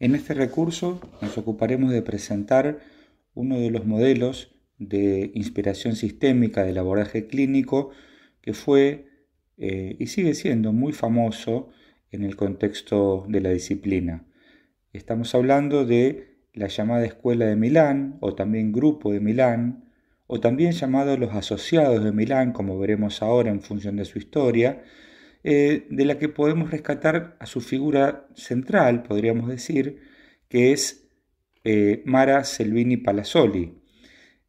En este recurso nos ocuparemos de presentar uno de los modelos de inspiración sistémica de abordaje clínico que fue eh, y sigue siendo muy famoso en el contexto de la disciplina. Estamos hablando de la llamada Escuela de Milán o también Grupo de Milán o también llamado los Asociados de Milán, como veremos ahora en función de su historia, eh, de la que podemos rescatar a su figura central, podríamos decir, que es eh, Mara Selvini Palazzoli,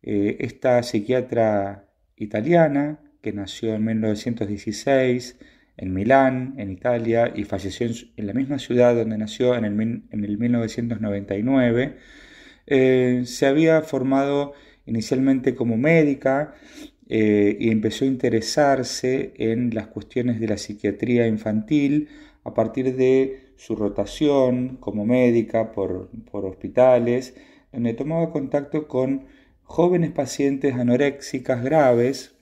eh, esta psiquiatra italiana que nació en 1916 en Milán, en Italia, y falleció en la misma ciudad donde nació en en el 1999, se había formado inicialmente como médica, eh, y empezó a interesarse en las cuestiones de la psiquiatría infantil a partir de su rotación como médica por, hospitales, donde tomaba contacto con jóvenes pacientes anoréxicas graves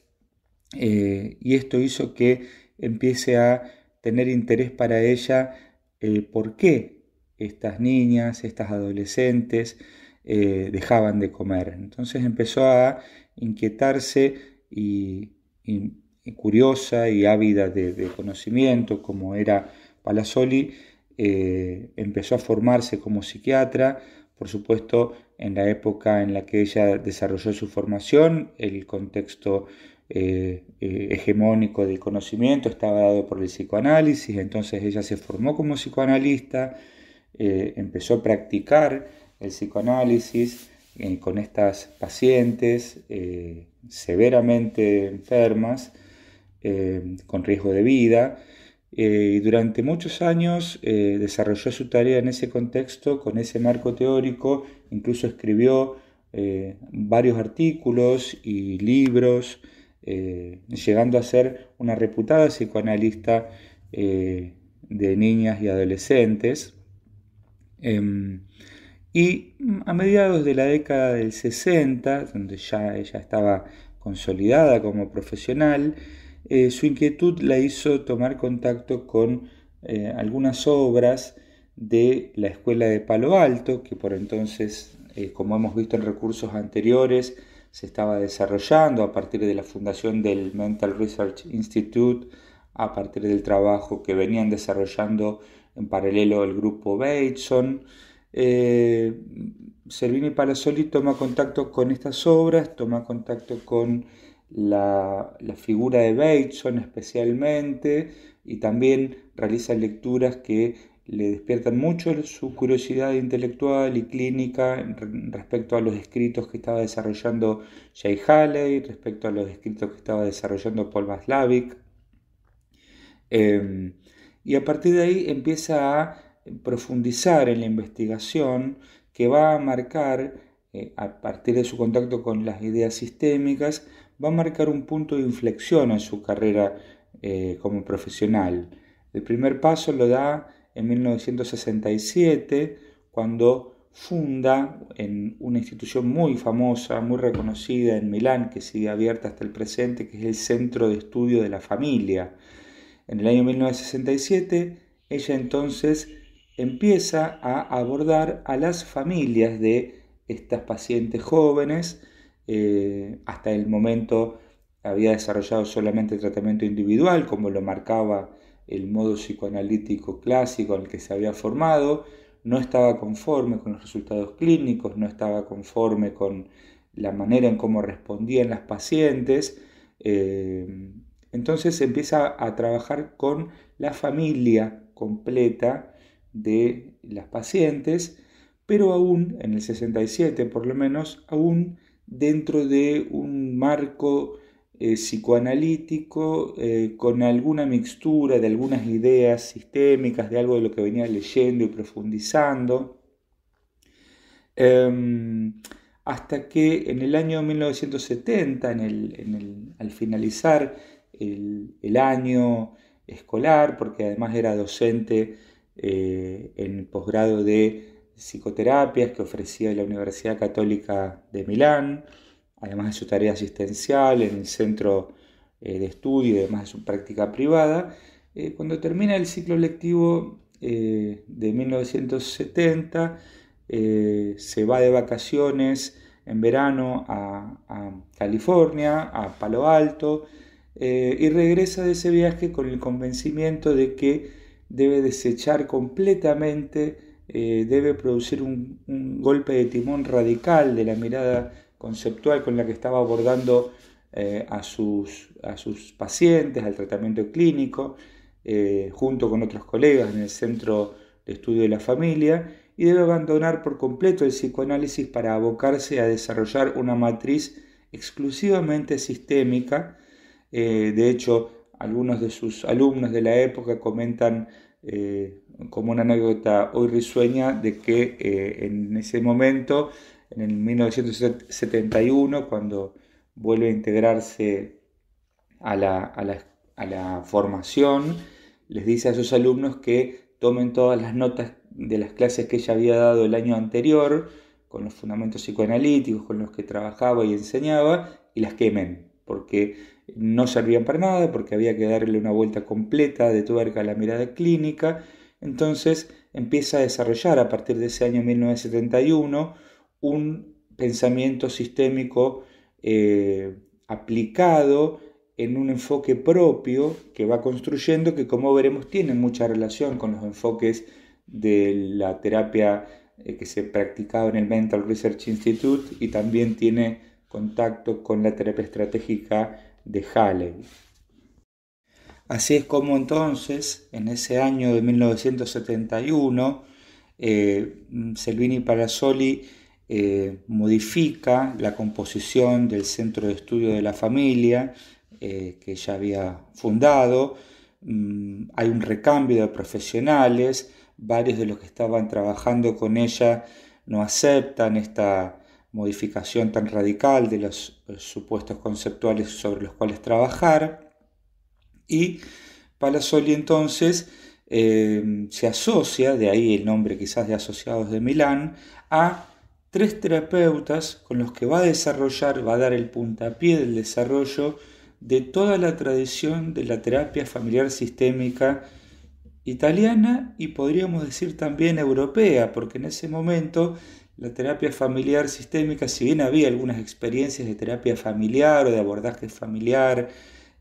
eh, y esto hizo que empiece a tener interés para ella eh, por qué estas niñas, estas adolescentes dejaban de comer. Entonces empezó a inquietarse y, curiosa y ávida de, conocimiento como era Palazzoli, eh, empezó a formarse como psiquiatra, por supuesto, en la época en la que ella desarrolló su formación, el contexto eh, eh, hegemónico del conocimiento estaba dado por el psicoanálisis, entonces ella se formó como psicoanalista, empezó a practicar el psicoanálisis con estas pacientes, severamente enfermas, eh, con riesgo de vida, eh, y durante muchos años eh, desarrolló su tarea en ese contexto, con ese marco teórico, incluso escribió varios artículos y libros, llegando a ser una reputada psicoanalista de niñas y adolescentes. Em, y mm, a mediados de la década del 60, donde ya ella estaba consolidada como profesional, eh, su inquietud la hizo tomar contacto con eh, algunas obras de la Escuela de Palo Alto, que por entonces, eh, como hemos visto en recursos anteriores, se estaba desarrollando a partir de la fundación del Mental Research Institute, a partir del trabajo que venían desarrollando en paralelo el grupo Bateson eh, Servini Palazzoli toma contacto con estas obras, toma contacto con la, figura de Bateson especialmente y también realiza lecturas que le despiertan mucho su curiosidad intelectual y clínica respecto a los escritos que estaba desarrollando Jay Haley, respecto a los escritos que estaba desarrollando Paul Maslavic. Em, y a partir de ahí empieza a profundizar en la investigación que va a marcar, eh, a partir de su contacto con las ideas sistémicas, va a marcar un punto de inflexión en su carrera eh, como profesional. El primer paso lo da en 1967, cuando funda en una institución muy famosa, muy reconocida en Milán, que sigue abierta hasta el presente, que es el Centro de Estudio de la Familia. En el año 1967, ella entonces empieza a abordar a las familias de estas pacientes jóvenes. Eh, hasta el momento había desarrollado solamente tratamiento individual, como lo marcaba el modo psicoanalítico clásico en el que se había formado, no estaba conforme con los resultados clínicos, no estaba conforme con la manera en cómo respondían las pacientes. Eh, entonces empieza a trabajar con la familia completa de las pacientes, pero aún, en el 67 por lo menos, aún dentro de un marco eh, psicoanalítico eh, con alguna mixtura de algunas ideas sistémicas, de algo de lo que venía leyendo y profundizando, em, hasta que en el año 1970, al finalizar el año escolar, porque además era docente, eh, en posgrado de psicoterapias que ofrecía la Universidad Católica de Milán, además de su tarea asistencial en el centro eh, de estudio y además de su práctica privada. Eh, cuando termina el ciclo lectivo de 1970, se va de vacaciones en verano a California, a Palo Alto, y regresa de ese viaje con el convencimiento de que debe desechar completamente, eh, debe producir un, golpe de timón radical de la mirada conceptual con la que estaba abordando eh, a, sus, a sus pacientes, al tratamiento clínico, eh, junto con otros colegas en el Centro de Estudio de la Familia, y debe abandonar por completo el psicoanálisis para abocarse a desarrollar una matriz exclusivamente sistémica. de hecho, algunos de sus alumnos de la época comentan eh, como una anécdota hoy risueña de que eh, en ese momento, en el 1971, cuando vuelve a integrarse a la, a la formación, les dice a sus alumnos que tomen todas las notas de las clases que ella había dado el año anterior, con los fundamentos psicoanalíticos con los que trabajaba y enseñaba, y las quemen, porque no servían para nada porque había que darle una vuelta completa de tuerca a la mirada clínica. Entonces empieza a desarrollar a partir de ese año 1971 un pensamiento sistémico eh, aplicado en un enfoque propio que va construyendo que como veremos tiene mucha relación con los enfoques de la terapia eh, que se practicaba en el Mental Research Institute y también tiene contacto con la terapia estratégica de Halley. Así es como entonces, en ese año de 1971, eh, Selvini Parasoli eh, modifica la composición del Centro de Estudio de la Familia eh, que ya había fundado. Mm, hay un recambio de profesionales, varios de los que estaban trabajando con ella no aceptan esta, modificación tan radical de los eh, supuestos conceptuales sobre los cuales trabajar. Y Palazzoli entonces eh, se asocia, de ahí el nombre quizás de Asociados de Milán, a tres terapeutas con los que va a desarrollar, va a dar el puntapié del desarrollo de toda la tradición de la terapia familiar sistémica italiana y podríamos decir también europea, porque en ese momento la terapia familiar sistémica, si bien había algunas experiencias de terapia familiar o de abordaje familiar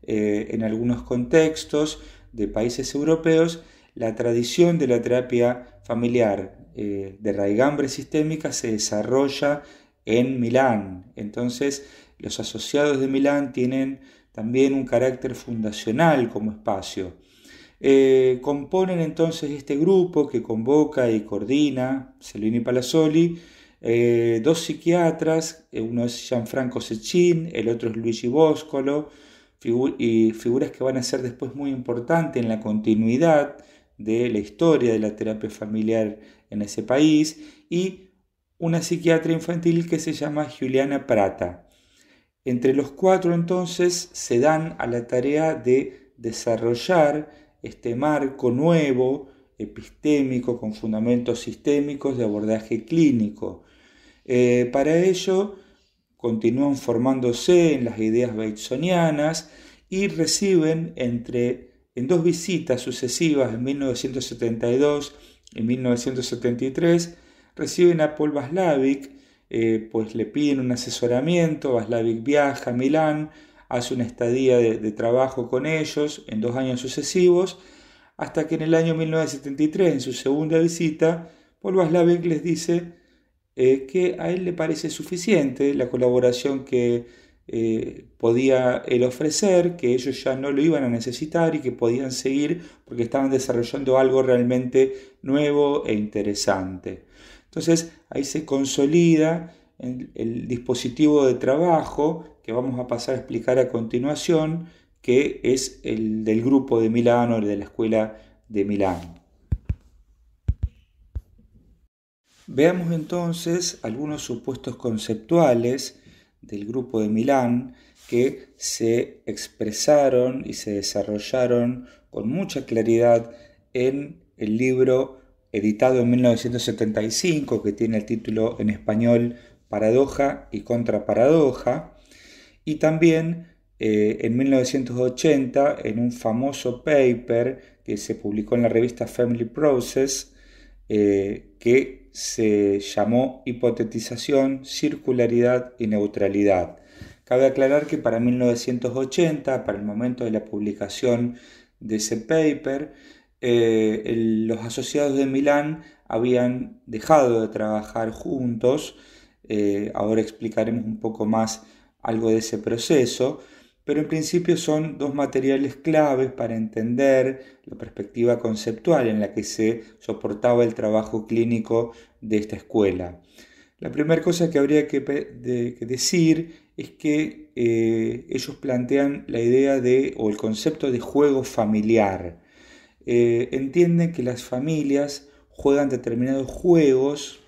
eh, en algunos contextos de países europeos, la tradición de la terapia familiar eh, de raigambre sistémica se desarrolla en Milán. Entonces, los asociados de Milán tienen también un carácter fundacional como espacio. Eh, componen entonces este grupo que convoca y coordina cellini Palazzoli, eh, dos psiquiatras, eh, uno es Gianfranco sechín el otro es Luigi Boscolo, y figuras que van a ser después muy importantes en la continuidad de la historia de la terapia familiar en ese país, y una psiquiatra infantil que se llama Juliana Prata. Entre los cuatro entonces se dan a la tarea de desarrollar este marco nuevo, epistémico, con fundamentos sistémicos de abordaje clínico. Eh, para ello, continúan formándose en las ideas batesonianas y reciben entre, en dos visitas sucesivas en 1972 y 1973, reciben a Paul Vaslavic, eh, pues le piden un asesoramiento, Vaslavic viaja a Milán, hace una estadía de, trabajo con ellos en dos años sucesivos, hasta que en el año 1973, en su segunda visita, Paul Vaslavic les dice eh, que a él le parece suficiente la colaboración que eh, podía él ofrecer, que ellos ya no lo iban a necesitar y que podían seguir porque estaban desarrollando algo realmente nuevo e interesante. Entonces ahí se consolida el, dispositivo de trabajo que vamos a pasar a explicar a continuación, que es el del grupo de o el de la escuela de Milán. Veamos entonces algunos supuestos conceptuales del grupo de Milán que se expresaron y se desarrollaron con mucha claridad en el libro editado en 1975 que tiene el título en español paradoja y contraparadoja, y también eh, en 1980, en un famoso paper que se publicó en la revista Family Process, eh, que se llamó Hipotetización, Circularidad y Neutralidad. Cabe aclarar que para 1980, para el momento de la publicación de ese paper, eh, los asociados de Milán habían dejado de trabajar juntos eh, ahora explicaremos un poco más algo de ese proceso, pero en principio son dos materiales claves para entender la perspectiva conceptual en la que se soportaba el trabajo clínico de esta escuela. La primera cosa que habría que, decir es que eh, ellos plantean la idea de o el concepto de juego familiar. Eh, entienden que las familias juegan determinados juegos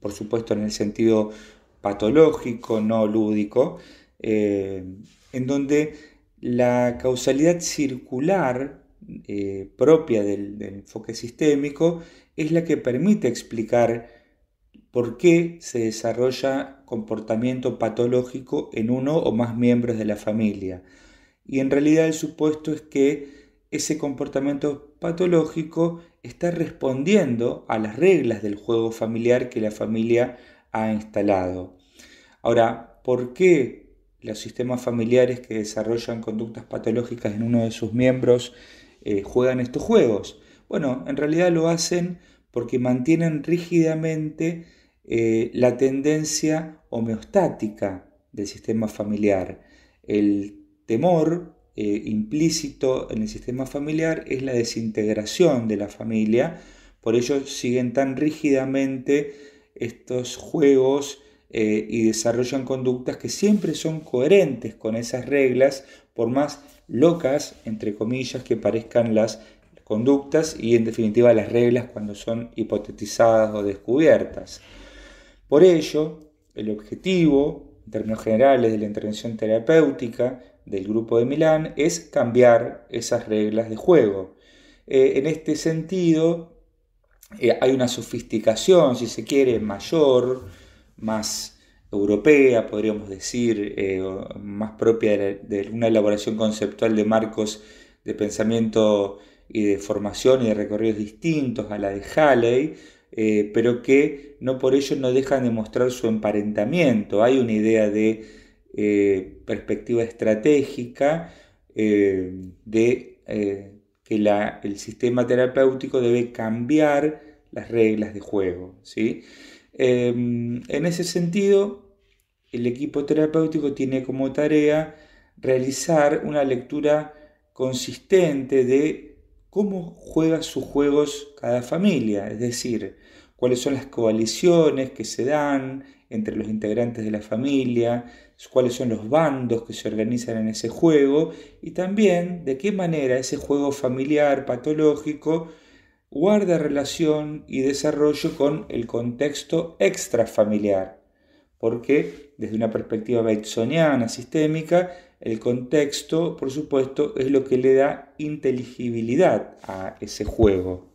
por supuesto en el sentido patológico, no lúdico, eh, en donde la causalidad circular eh, propia del enfoque sistémico es la que permite explicar por qué se desarrolla comportamiento patológico en uno o más miembros de la familia. Y en realidad el supuesto es que ese comportamiento patológico está respondiendo a las reglas del juego familiar que la familia ha instalado. Ahora, ¿por qué los sistemas familiares que desarrollan conductas patológicas en uno de sus miembros eh, juegan estos juegos? Bueno, en realidad lo hacen porque mantienen rígidamente eh, la tendencia homeostática del sistema familiar. El temor eh, implícito en el sistema familiar es la desintegración de la familia, por ello siguen tan rígidamente estos juegos eh, y desarrollan conductas que siempre son coherentes con esas reglas, por más locas, entre comillas, que parezcan las conductas y en definitiva las reglas cuando son hipotetizadas o descubiertas. Por ello, el objetivo, en términos generales, de la intervención terapéutica del Grupo de Milán es cambiar esas reglas de juego. Eh, en este sentido, eh, hay una sofisticación, si se quiere, mayor, más europea, podríamos decir, eh, más propia de, una elaboración conceptual de marcos de pensamiento y de formación y de recorridos distintos a la de Halley, pero que no por ello no dejan de mostrar su emparentamiento. Hay una idea de eh, perspectiva estratégica eh, de eh, que el sistema terapéutico debe cambiar las reglas de juego. ¿sí? Em, en ese sentido, el equipo terapéutico tiene como tarea realizar una lectura consistente de cómo juega sus juegos cada familia, es decir, cuáles son las coaliciones que se dan, entre los integrantes de la familia, cuáles son los bandos que se organizan en ese juego y también de qué manera ese juego familiar patológico guarda relación y desarrollo con el contexto extrafamiliar, porque desde una perspectiva batesoniana sistémica, el contexto, por supuesto, es lo que le da inteligibilidad a ese juego.